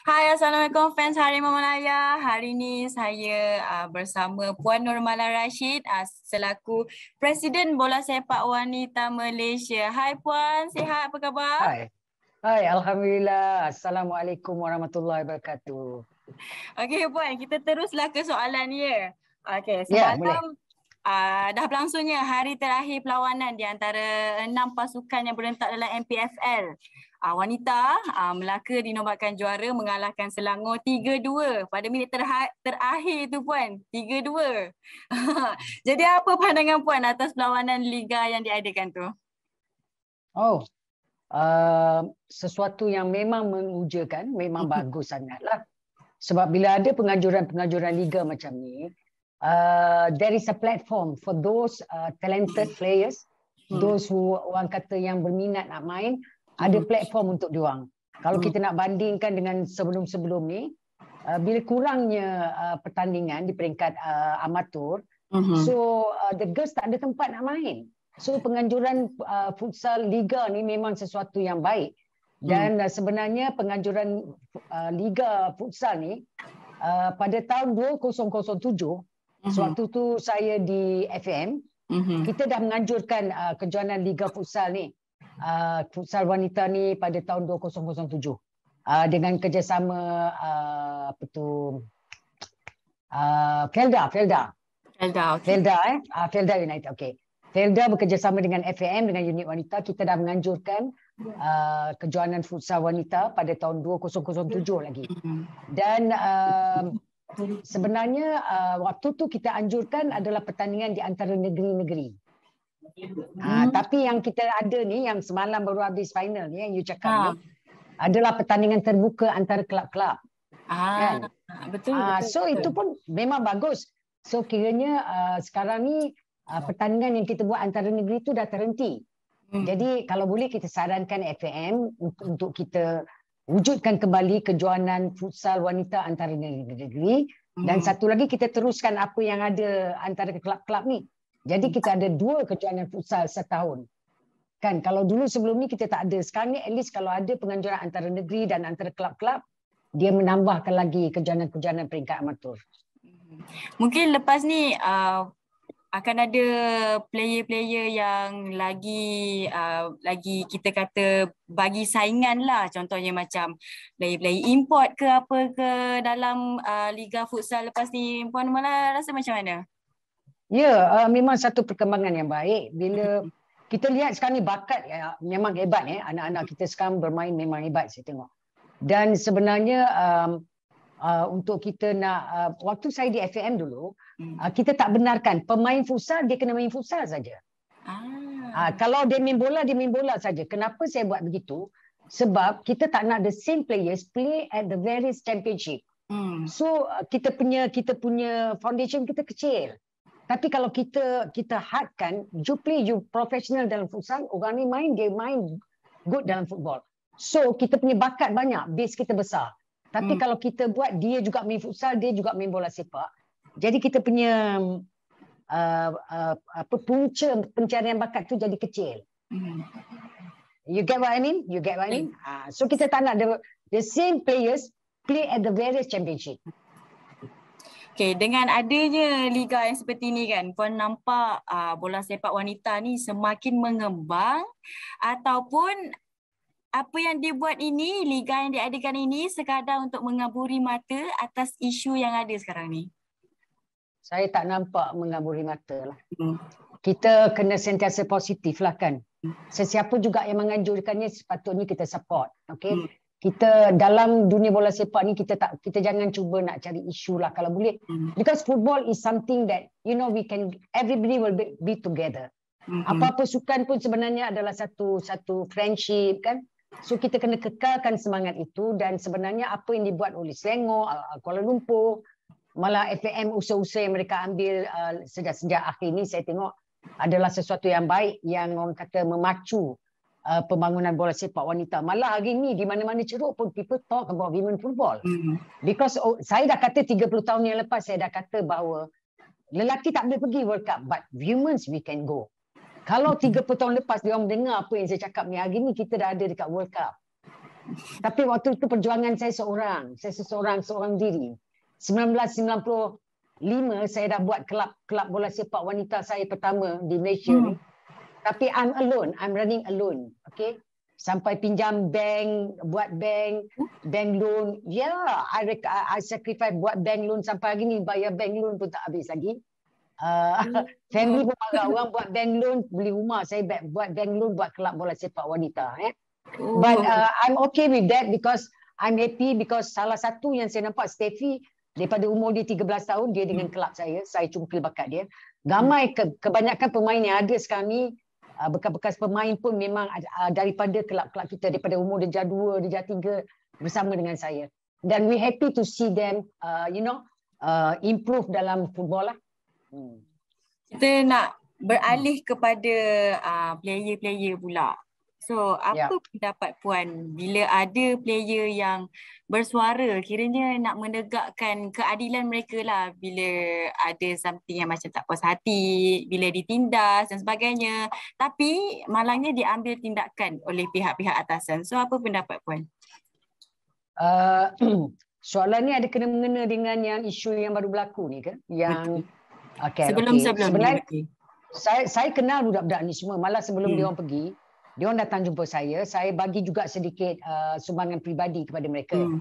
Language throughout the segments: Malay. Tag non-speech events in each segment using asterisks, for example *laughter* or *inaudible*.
Hai Assalamualaikum fans hari Malaya. Hari ini saya uh, bersama Puan Nurmala Rashid uh, selaku Presiden Bola Sepak Wanita Malaysia. Hai Puan, sihat apa khabar? Hai. Hai, Alhamdulillah. Assalamualaikum warahmatullahi wabarakatuh. Okey Puan, kita teruslah ke soalan ya. Okey, ya, semalam ya, Uh, dah berlangsungnya hari terakhir perlawanan di antara enam pasukan yang berentak dalam MPFL uh, wanita uh, Melaka dinobatkan juara mengalahkan Selangor 3-2 pada minit terha- terakhir tu puan 3-2. *laughs* Jadi apa pandangan puan atas perlawanan liga yang diadakan tu? Oh. Uh, sesuatu yang memang mengujakan, memang *laughs* bagus sangatlah. Sebab bila ada penganjuran-penganjuran liga macam ni, uh, there is a platform for those uh, talented *laughs* players, hmm. those who orang kata yang berminat nak main, ada hmm. platform untuk diorang. Kalau hmm. kita nak bandingkan dengan sebelum-sebelum ni, uh, bila kurangnya uh, pertandingan di peringkat uh, amatur, uh-huh. so uh, the girls tak ada tempat nak main. So penganjuran uh, futsal liga ni memang sesuatu yang baik. Dan uh, sebenarnya penganjuran uh, liga futsal ni uh, pada tahun 2007 uh-huh. sewaktu tu saya di FM, uh-huh. kita dah menganjurkan uh, kejuanan liga futsal ni. Ah, futsal wanita ni pada tahun 2007 uh, ah, dengan kerjasama uh, apa tu uh, Felda Felda Felda okay. Felda eh uh, Felda United okay Felda bekerjasama dengan FAM dengan unit wanita kita dah menganjurkan uh, kejohanan futsal wanita pada tahun 2007 lagi dan uh, sebenarnya uh, waktu tu kita anjurkan adalah pertandingan di antara negeri-negeri Ah, hmm. tapi yang kita ada ni yang semalam baru habis final ni yang you cakap ha. ni adalah pertandingan terbuka antara kelab-kelab. Ah, kan? betul, ah, betul. So betul. itu pun memang bagus. So kiranya uh, sekarang ni uh, pertandingan yang kita buat antara negeri tu dah terhenti. Hmm. Jadi kalau boleh kita sarankan FAM untuk kita wujudkan kembali kejohanan futsal wanita antara negeri-negeri. Dan hmm. satu lagi kita teruskan apa yang ada antara kelab-kelab ni. Jadi kita ada dua kejuaraan futsal setahun. Kan kalau dulu sebelum ni kita tak ada. Sekarang ni at least kalau ada penganjuran antara negeri dan antara kelab-kelab, dia menambahkan lagi kejuaraan-kejuaraan peringkat amatur. Hmm. Mungkin lepas ni uh, akan ada player-player yang lagi uh, lagi kita kata bagi saingan lah contohnya macam player-player import ke apa ke dalam uh, liga futsal lepas ni puan malah rasa macam mana Ya, uh, memang satu perkembangan yang baik. Bila hmm. kita lihat sekarang ni bakat ya, memang hebat ya. Anak-anak kita sekarang bermain memang hebat saya tengok. Dan sebenarnya um, uh, untuk kita nak, uh, waktu saya di FAM dulu, hmm. uh, kita tak benarkan pemain futsal, dia kena main futsal saja. Ah. Uh, kalau dia main bola, dia main bola saja. Kenapa saya buat begitu? Sebab kita tak nak the same players play at the various championship. Hmm. So uh, kita punya kita punya foundation kita kecil. Tapi kalau kita kita hardkan, you play you professional dalam futsal, orang ni main dia main good dalam football. So kita punya bakat banyak, base kita besar. Tapi hmm. kalau kita buat dia juga main futsal, dia juga main bola sepak. Jadi kita punya uh, uh, apa punca pencarian bakat tu jadi kecil. Hmm. You get what I mean? You get what I mean? Hmm. Uh, so kita tak nak the, the same players play at the various championship. Okay, dengan adanya liga yang seperti ini kan, Puan nampak uh, bola sepak wanita ni semakin mengembang ataupun apa yang dibuat ini, liga yang diadakan ini sekadar untuk mengaburi mata atas isu yang ada sekarang ni? Saya tak nampak mengaburi mata lah. Hmm. Kita kena sentiasa positif lah kan. Hmm. Sesiapa juga yang menganjurkannya sepatutnya kita support. Okay? Hmm kita dalam dunia bola sepak ni kita tak kita jangan cuba nak cari isu lah kalau boleh mm because football is something that you know we can everybody will be, be together mm-hmm. apa-apa sukan pun sebenarnya adalah satu satu friendship kan so kita kena kekalkan semangat itu dan sebenarnya apa yang dibuat oleh Selangor Kuala Lumpur malah FAM usaha-usaha yang mereka ambil uh, sejak-sejak akhir ni saya tengok adalah sesuatu yang baik yang orang kata memacu uh, pembangunan bola sepak wanita. Malah hari ini di mana-mana ceruk pun people talk about women football. Mm-hmm. Because oh, saya dah kata 30 tahun yang lepas saya dah kata bahawa lelaki tak boleh pergi World Cup but women we can go. Kalau 30 mm tahun lepas dia orang dengar apa yang saya cakap ni hari ni kita dah ada dekat World Cup. Tapi waktu itu perjuangan saya seorang, saya seseorang seorang diri. 1995 saya dah buat kelab kelab bola sepak wanita saya pertama di Malaysia. Mm-hmm tapi I'm alone. I'm running alone. Okay. Sampai pinjam bank, buat bank, bank loan. Yeah, ya, I, I, sacrifice buat bank loan sampai hari ni. Bayar bank loan pun tak habis lagi. Uh, *laughs* family pun agak orang buat bank loan, beli rumah. Saya buat bank loan, buat kelab bola sepak wanita. Eh. Oh. But uh, I'm okay with that because I'm happy because salah satu yang saya nampak, Steffi, daripada umur dia 13 tahun, dia dengan hmm. kelab saya. Saya cungkil bakat dia. Gamai ke, kebanyakan pemain yang ada sekarang ni, Ah, bekas-bekas pemain pun memang ah, daripada kelab-kelab kita daripada umur dejar 2, dejar 3 bersama dengan saya. Dan we happy to see them uh, you know uh, improve dalam football lah. Hmm. Kita nak beralih kepada uh, player-player pula. So apa yeah. pendapat Puan bila ada player yang bersuara kiranya nak menegakkan keadilan mereka lah bila ada something yang macam tak puas hati, bila ditindas dan sebagainya tapi malangnya diambil tindakan oleh pihak-pihak atasan. So apa pendapat Puan? Uh, *clears throat* soalan ni ada kena mengena dengan yang isu yang baru berlaku ni ke? Yang okay, sebelum okay. sebelum Sebenarnya, ni, okay. saya saya kenal budak-budak ni semua malah sebelum hmm. dia orang pergi dia orang datang jumpa saya saya bagi juga sedikit uh, sumbangan pribadi kepada mereka hmm.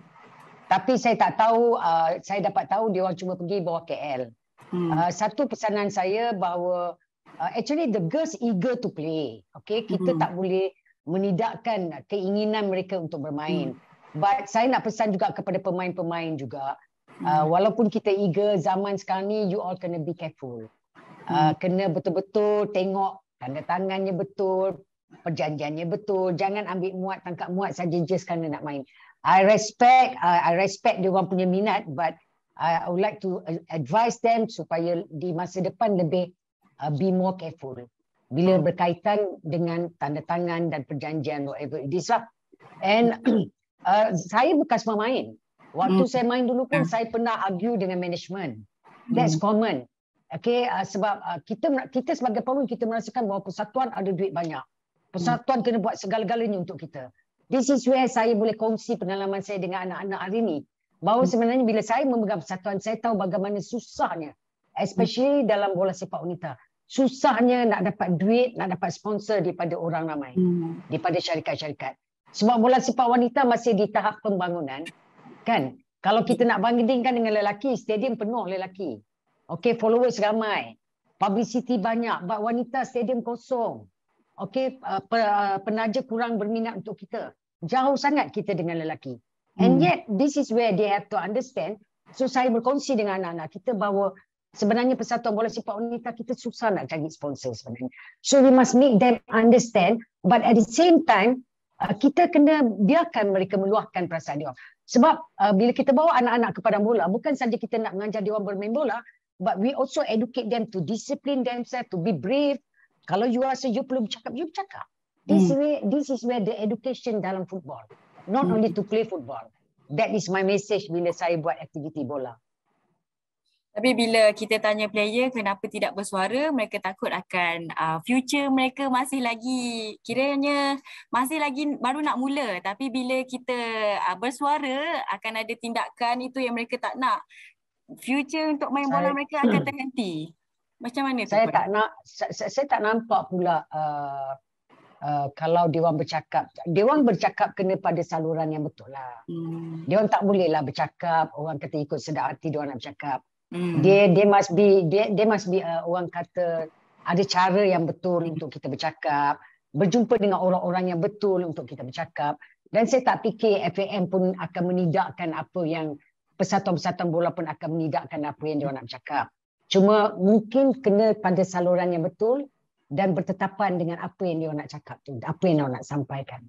tapi saya tak tahu uh, saya dapat tahu dia orang cuma pergi bawa KL hmm. uh, satu pesanan saya bahawa uh, actually the girls eager to play okay kita hmm. tak boleh menidakkan keinginan mereka untuk bermain hmm. but saya nak pesan juga kepada pemain-pemain juga Uh, hmm. walaupun kita eager zaman sekarang ni you all kena be careful. Uh, hmm. kena betul-betul tengok tanda tangannya betul, perjanjiannya betul. Jangan ambil muat tangkap muat saja just kerana nak main. I respect uh, I respect dia orang punya minat but I would like to advise them supaya di masa depan lebih uh, be more careful bila hmm. berkaitan dengan tanda tangan dan perjanjian whatever it is lah. And *clears throat* uh, saya bekas pemain. Waktu mm. saya main dulu pun yeah. Hmm. saya pernah argue dengan management. That's mm. common. Okay, uh, sebab uh, kita kita sebagai pemain kita merasakan bahawa persatuan ada duit banyak. Persatuan kena buat segala-galanya untuk kita. This is where saya boleh kongsi pengalaman saya dengan anak-anak hari ini. Bahawa hmm. sebenarnya bila saya memegang persatuan, saya tahu bagaimana susahnya. Especially hmm. dalam bola sepak wanita. Susahnya nak dapat duit, nak dapat sponsor daripada orang ramai. Hmm. Daripada syarikat-syarikat. Sebab bola sepak wanita masih di tahap pembangunan. Kan? Kalau kita nak bandingkan dengan lelaki, stadium penuh lelaki. Okay, followers ramai. Publicity banyak. buat wanita stadium kosong okay, uh, uh, penaja kurang berminat untuk kita. Jauh sangat kita dengan lelaki. And hmm. yet, this is where they have to understand. So, saya berkongsi dengan anak-anak kita bahawa sebenarnya Persatuan Bola Sepak Wanita kita susah nak cari sponsor sebenarnya. So, we must make them understand. But at the same time, uh, kita kena biarkan mereka meluahkan perasaan dia. Sebab uh, bila kita bawa anak-anak kepada padang bola, bukan saja kita nak mengajar dia bermain bola, but we also educate them to discipline themselves, to be brave, kalau you rasa you perlu bercakap, you bercakap. This hmm. way, this is where the education dalam football. Not hmm. only to play football. That is my message bila saya buat aktiviti bola. Tapi bila kita tanya player kenapa tidak bersuara, mereka takut akan uh, future mereka masih lagi kiranya masih lagi baru nak mula. Tapi bila kita uh, bersuara akan ada tindakan itu yang mereka tak nak. Future untuk main bola saya, mereka akan terhenti. Macam mana saya Tak nak, saya, saya tak nampak pula uh, uh, kalau dewan bercakap. Dewan bercakap kena pada saluran yang betul lah. Hmm. Dewan tak bolehlah bercakap. Orang kata ikut sedar hati dewan nak bercakap. Hmm. Dia, dia must be, dia, dia must be uh, orang kata ada cara yang betul hmm. untuk kita bercakap. Berjumpa dengan orang-orang yang betul untuk kita bercakap. Dan saya tak fikir FAM pun akan menidakkan apa yang Persatuan-persatuan bola pun akan menidakkan apa yang dia nak bercakap. Cuma mungkin kena pada saluran yang betul dan bertetapan dengan apa yang dia nak cakap tu, apa yang dia nak sampaikan.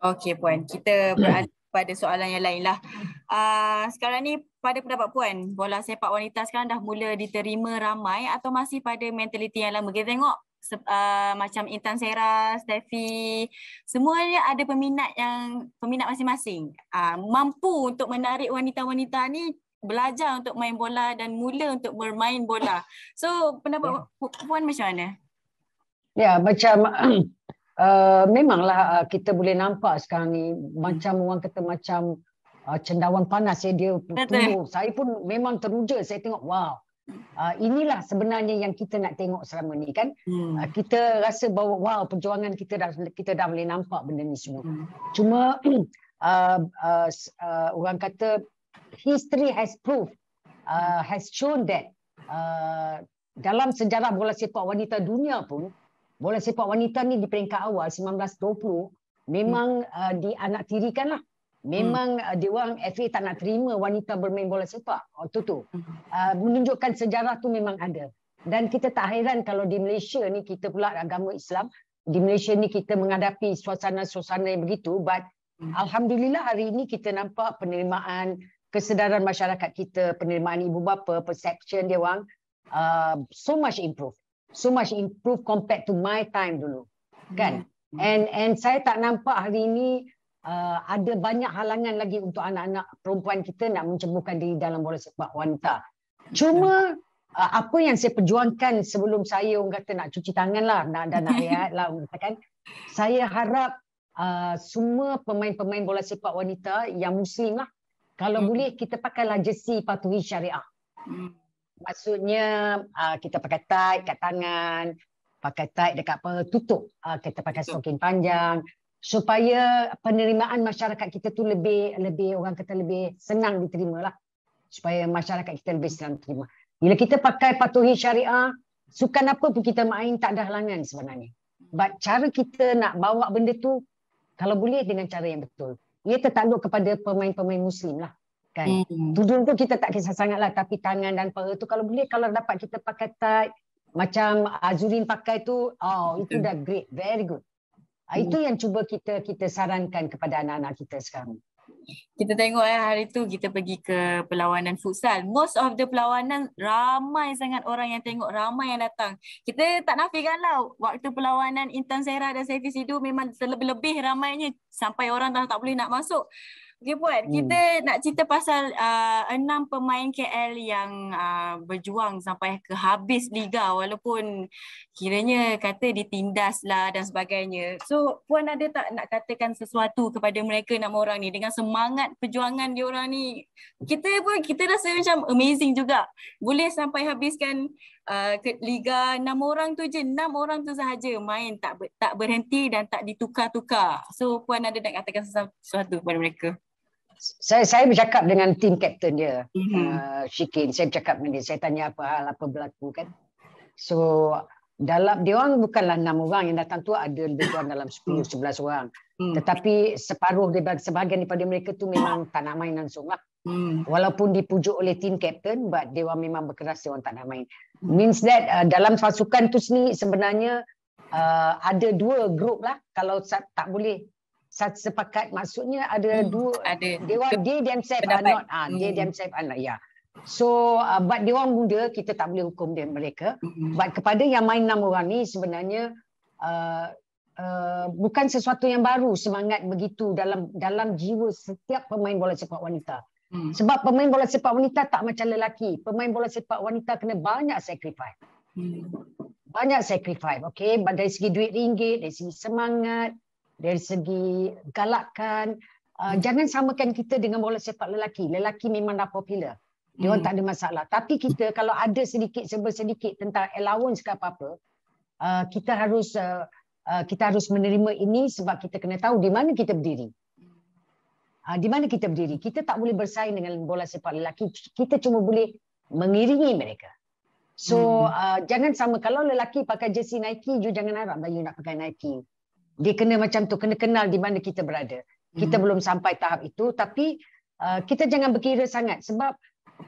Okey puan, kita beralih *clears throat* pada soalan yang lainlah. Uh, ah, sekarang ni pada pendapat puan, bola sepak wanita sekarang dah mula diterima ramai atau masih pada mentaliti yang lama? Kita tengok uh, macam Intan Sera, Steffi, semuanya ada peminat yang peminat masing-masing. Uh, mampu untuk menarik wanita-wanita ni belajar untuk main bola dan mula untuk bermain bola. So pendapat hmm. puan macam mana? Ya, macam uh, *clears throat* memanglah eh, kita boleh nampak sekarang ni macam hmm. orang kata macam uh, cendawan panas ya dia tumbuh. Saya pun memang teruja saya tengok wow. Uh, inilah sebenarnya yang kita nak tengok selama ni kan hmm. uh, kita rasa bahawa wow perjuangan kita dah kita dah boleh nampak benda ni semua hmm. cuma uh, uh, uh, orang kata history has proved, uh, has shown that uh, dalam sejarah bola sepak wanita dunia pun, bola sepak wanita ni di peringkat awal 1920 memang hmm. uh, dianak tirikan lah. Memang hmm. Uh, dia orang FA tak nak terima wanita bermain bola sepak waktu tu. Hmm. Uh, menunjukkan sejarah tu memang ada. Dan kita tak heran kalau di Malaysia ni kita pula agama Islam, di Malaysia ni kita menghadapi suasana-suasana yang begitu but hmm. alhamdulillah hari ini kita nampak penerimaan kesedaran masyarakat kita penerimaan ibu bapa perception dia orang uh, so much improve so much improve compared to my time dulu kan hmm. hmm and and saya tak nampak hari ini uh, ada banyak halangan lagi untuk anak-anak perempuan kita nak mencemukan diri dalam bola sepak wanita cuma ya. uh, apa yang saya perjuangkan sebelum saya orang kata nak cuci tangan lah nak dan nak ayat *laughs* lah katakan saya harap uh, semua pemain-pemain bola sepak wanita yang muslim lah kalau hmm. boleh kita pakailah jersey patuhi syariah. Hmm. Maksudnya uh, kita pakai tight kat tangan, pakai tight dekat apa tutup, uh, kita pakai stocking panjang supaya penerimaan masyarakat kita tu lebih lebih orang kata lebih senang diterima lah supaya masyarakat kita lebih senang diterima. Bila kita pakai patuhi syariah, sukan apa pun kita main tak ada halangan sebenarnya. But cara kita nak bawa benda tu kalau boleh dengan cara yang betul ia tertakluk kepada pemain-pemain muslim lah kan hmm. tudung tu kita tak kisah sangat lah tapi tangan dan paha tu kalau boleh kalau dapat kita pakai tight macam Azurin pakai tu oh itu dah great very good ah, itu hmm. yang cuba kita kita sarankan kepada anak-anak kita sekarang kita tengok eh hari tu kita pergi ke perlawanan futsal. Most of the perlawanan ramai sangat orang yang tengok, ramai yang datang. Kita tak nafikan lah waktu perlawanan Intan Sarah dan Safi Sidu memang terlebih-lebih ramainya sampai orang dah tak boleh nak masuk. Okay Puan, hmm. kita nak cerita pasal uh, enam pemain KL yang uh, berjuang sampai ke habis Liga walaupun kiranya kata ditindas lah dan sebagainya. So Puan ada tak nak katakan sesuatu kepada mereka enam orang ni dengan semangat perjuangan dia orang ni? Kita pun kita rasa macam amazing juga. Boleh sampai habiskan uh, Liga enam orang tu je, enam orang tu sahaja main tak tak berhenti dan tak ditukar-tukar. So Puan ada nak katakan sesuatu kepada mereka? saya saya bercakap dengan team captain dia mm-hmm. uh, Shikin saya bercakap dengan dia saya tanya apa hal apa berlaku kan so dalam dia orang bukanlah enam orang yang datang tu ada lebih kurang dalam 10 11 hmm. orang mm. tetapi separuh daripada sebahagian daripada mereka tu memang tak nak main langsung lah. mm. walaupun dipujuk oleh team captain but dia orang memang berkeras dia orang tak nak main hmm. means that uh, dalam pasukan tu sendiri sebenarnya uh, ada dua grup lah kalau tak boleh sat sepakat maksudnya ada hmm, dua ada they, want, they themselves are not ya. ah hmm. they themselves are not yeah so uh, but dia orang muda kita tak boleh hukum dia mereka hmm. but kepada yang main enam orang ni sebenarnya uh, uh, bukan sesuatu yang baru semangat begitu dalam dalam jiwa setiap pemain bola sepak wanita hmm. sebab pemain bola sepak wanita tak macam lelaki pemain bola sepak wanita kena banyak sacrifice hmm. banyak sacrifice okay dari segi duit ringgit dari segi semangat dari segi galakkan uh, hmm. jangan samakan kita dengan bola sepak lelaki lelaki memang dah popular dia orang hmm. tak ada masalah tapi kita hmm. kalau ada sedikit sebesar sedikit tentang allowance ke apa-apa uh, kita harus uh, uh, kita harus menerima ini sebab kita kena tahu di mana kita berdiri uh, di mana kita berdiri kita tak boleh bersaing dengan bola sepak lelaki kita cuma boleh mengiringi mereka so hmm. uh, jangan sama kalau lelaki pakai jersey Nike you jangan harap you nak pakai Nike dia kena macam tu kena kenal di mana kita berada kita hmm. belum sampai tahap itu tapi uh, kita jangan berkira sangat sebab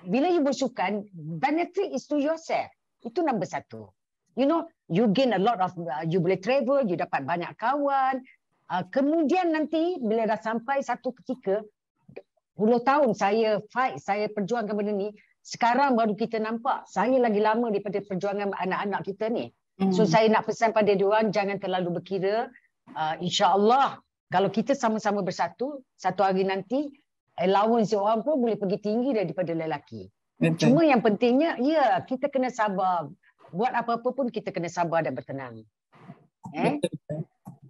bila you bersukan benefit is to yourself itu nombor satu you know you gain a lot of uh, you boleh travel you dapat banyak kawan uh, kemudian nanti bila dah sampai satu ketika puluh tahun saya fight saya perjuangkan benda ni sekarang baru kita nampak saya lagi lama daripada perjuangan anak-anak kita ni hmm. so mhm. saya nak pesan pada diorang jangan terlalu berkira uh, insyaAllah kalau kita sama-sama bersatu, satu hari nanti eh, allowance orang pun boleh pergi tinggi daripada lelaki. Betul. Cuma yang pentingnya, ya, kita kena sabar. Buat apa-apa pun kita kena sabar dan bertenang. Eh?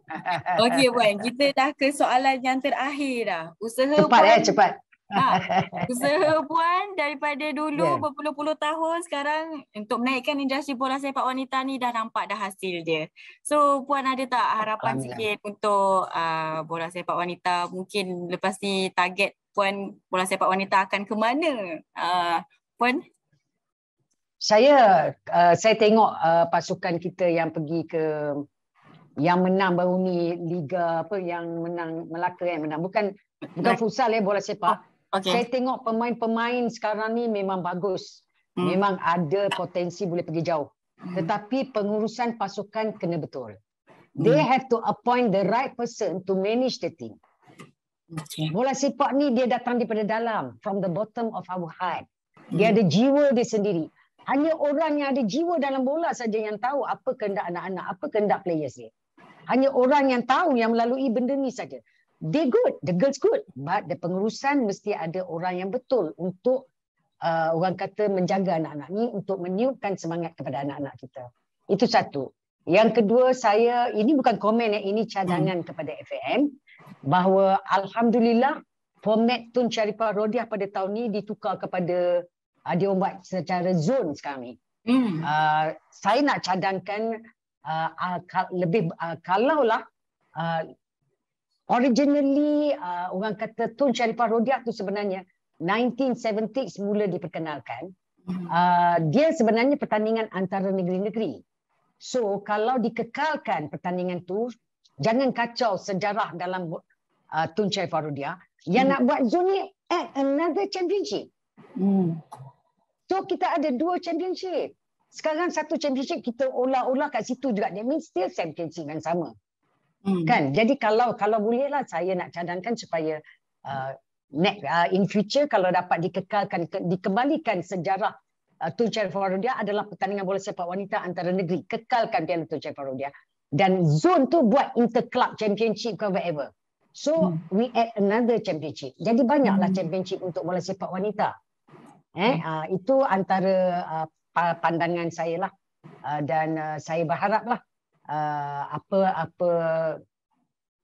*laughs* Okey, Puan. Kita dah ke soalan yang terakhir dah. Usaha cepat, eh, puan... eh, cepat ha. *laughs* Usaha puan daripada dulu yeah. berpuluh-puluh tahun sekarang untuk menaikkan industri bola sepak wanita ni dah nampak dah hasil dia. So puan ada tak harapan Alhamdulillah. sikit untuk uh, bola sepak wanita mungkin lepas ni target puan bola sepak wanita akan ke mana? Uh, puan saya uh, saya tengok uh, pasukan kita yang pergi ke yang menang baru ni liga apa yang menang Melaka yang menang bukan bukan futsal eh bola sepak ah. Okay. Saya tengok pemain-pemain sekarang ni memang bagus. Hmm. Memang ada potensi boleh pergi jauh. Hmm. Tetapi pengurusan pasukan kena betul. Hmm. They have to appoint the right person to manage the team. Okay. Bola sepak ni dia datang daripada dalam. From the bottom of our heart. Dia hmm. ada jiwa dia sendiri. Hanya orang yang ada jiwa dalam bola saja yang tahu apa kehendak anak-anak, apa kehendak players dia. Hanya orang yang tahu yang melalui benda ni saja they good the girls good but the pengurusan mesti ada orang yang betul untuk uh, orang kata menjaga anak-anak ni untuk meniupkan semangat kepada anak-anak kita itu satu yang kedua saya ini bukan komen ya ini cadangan hmm. kepada FAM bahawa alhamdulillah format Tun Sharifah Rodiah pada tahun ni ditukar kepada uh, dia buat secara zone sekarang ni hmm. uh, saya nak cadangkan uh, uh, lebih uh, kalaulah uh, Originally, uh, orang kata Tun Sharifah Rodiah tu sebenarnya 1970 semula diperkenalkan. Hmm. Uh, dia sebenarnya pertandingan antara negeri-negeri. So, kalau dikekalkan pertandingan tu, jangan kacau sejarah dalam uh, Tun Sharifah Rodiah. Yang hmm. nak buat zon ni, add another championship. Hmm. So, kita ada dua championship. Sekarang satu championship kita olah-olah kat situ juga. That means still championship yang sama. Hmm. kan jadi kalau kalau bolehlah saya nak cadangkan supaya uh, next uh, in future kalau dapat dikekalkan ke, dikembalikan sejarah uh, Tun Chai Farodia adalah pertandingan bola sepak wanita antara negeri kekalkan Piala Tun Chai Farodia dan zone tu buat interclub championship ke whatever so hmm. we add another championship jadi banyaklah hmm. championship untuk bola sepak wanita eh hmm. uh, itu antara uh, pandangan saya lah uh, dan uh, saya berharaplah Uh, apa apa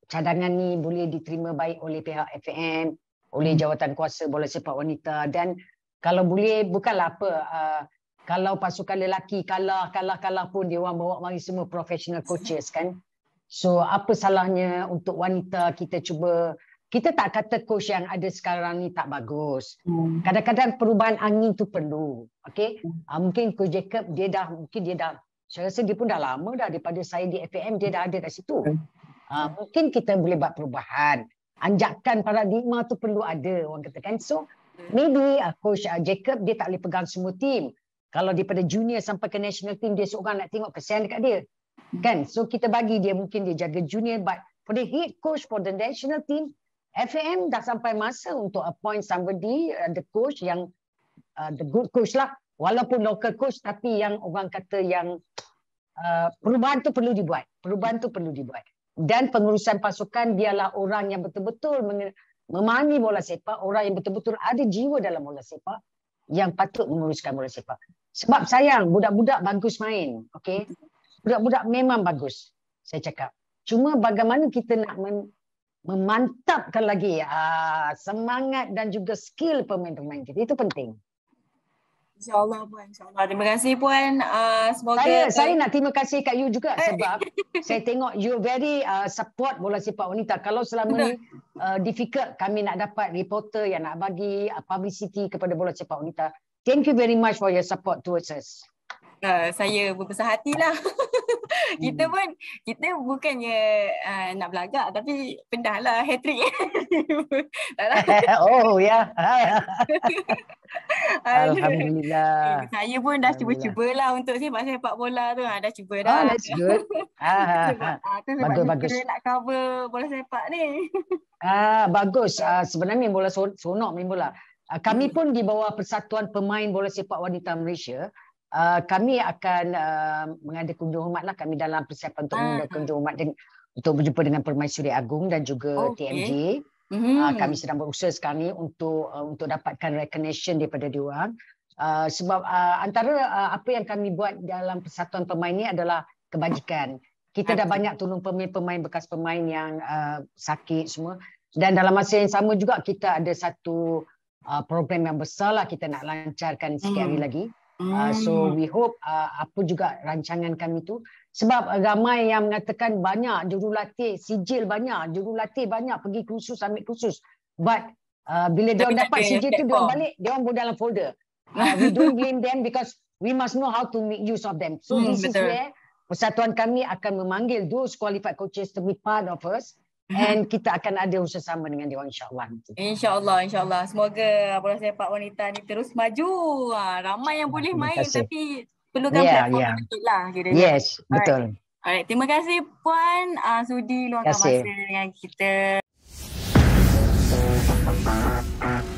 cadangan ni boleh diterima baik oleh pihak FAM, oleh hmm. jawatan kuasa bola sepak wanita dan kalau boleh bukanlah apa uh, kalau pasukan lelaki kalah kalah kalah pun dia orang bawa mari semua professional coaches kan so apa salahnya untuk wanita kita cuba kita tak kata coach yang ada sekarang ni tak bagus hmm. kadang-kadang perubahan angin tu perlu okey uh, mungkin coach Jacob dia dah mungkin dia dah saya rasa dia pun dah lama dah daripada saya di FAM dia dah ada kat situ. Uh, mungkin kita boleh buat perubahan. Anjakan paradigma tu perlu ada orang kata kan. So maybe uh, coach uh, Jacob dia tak boleh pegang semua team. Kalau daripada junior sampai ke national team dia seorang nak tengok kesian dekat dia. Hmm. Kan? So kita bagi dia mungkin dia jaga junior but for the head coach for the national team FAM dah sampai masa untuk appoint somebody uh, the coach yang uh, the good coach lah walaupun local coach tapi yang orang kata yang uh, perubahan tu perlu dibuat. Perubahan tu perlu dibuat. Dan pengurusan pasukan dialah orang yang betul-betul memahami bola sepak, orang yang betul-betul ada jiwa dalam bola sepak yang patut menguruskan bola sepak. Sebab sayang, budak-budak bagus main. Okay? Budak-budak memang bagus, saya cakap. Cuma bagaimana kita nak mem- memantapkan lagi uh, semangat dan juga skill pemain-pemain kita. Itu penting. InsyaAllah Puan InsyaAllah Terima kasih Puan uh, Semoga saya, ter- saya nak terima kasih Kat you juga eh. Sebab *laughs* Saya tengok You very uh, support Bola sepak wanita Kalau selama ni uh, *laughs* Difficult Kami nak dapat Reporter yang nak bagi uh, Publicity Kepada bola sepak wanita Thank you very much For your support towards us uh, Saya berbesar hatilah *laughs* *laughs* kita hmm. pun kita bukannya uh, nak belagak tapi pendahlah hat trick. *laughs* *laughs* oh ya. Alhamdulillah. Eh, saya pun dah cuba-cubalah untuk sepak sepak bola tu. Ha, dah cuba dah. Oh, that's good. ah, ah bagus, bagus. nak cover bola sepak ni. ah, bagus. Ah, sebenarnya bola sonok main bola. kami hmm. pun di bawah Persatuan Pemain Bola Sepak Wanita Malaysia. Uh, kami akan uh, mengadakan kunjung hormatlah kami dalam persiapan untuk hmm, mengadakan uh-huh. Hmm. kunjung hormat dengan, untuk berjumpa dengan Permaisuri Agung dan juga okay. TMJ. Uh-huh. Hmm. Uh, kami sedang berusaha sekarang ni untuk uh, untuk dapatkan recognition daripada diorang. Uh, sebab uh, antara uh, apa yang kami buat dalam persatuan pemain ini adalah kebajikan. Kita dah banyak tolong pemain-pemain bekas pemain yang uh, sakit semua. Dan dalam masa yang sama juga kita ada satu uh, program yang besar lah kita nak lancarkan sekali mm. lagi. Ah, hmm. Uh, so we hope uh, apa juga rancangan kami tu sebab ah, ramai yang mengatakan banyak jurulatih sijil banyak jurulatih banyak pergi kursus ambil kursus but uh, bila dia dapat sijil tu dia balik dia orang dalam folder uh, we don't blame them because we must know how to make use of them so hmm, this betul. is where persatuan kami akan memanggil those qualified coaches to be part of us and kita akan ada usaha sama dengan dia Allah, Insya Allah, semoga bola sepak wanita ni terus maju ha, ramai yang boleh main tapi perlukan yeah, platform yeah. Ya. lah kira -kira. yes All betul Alright, terima kasih puan uh, sudi luangkan masa dengan kita Thank you.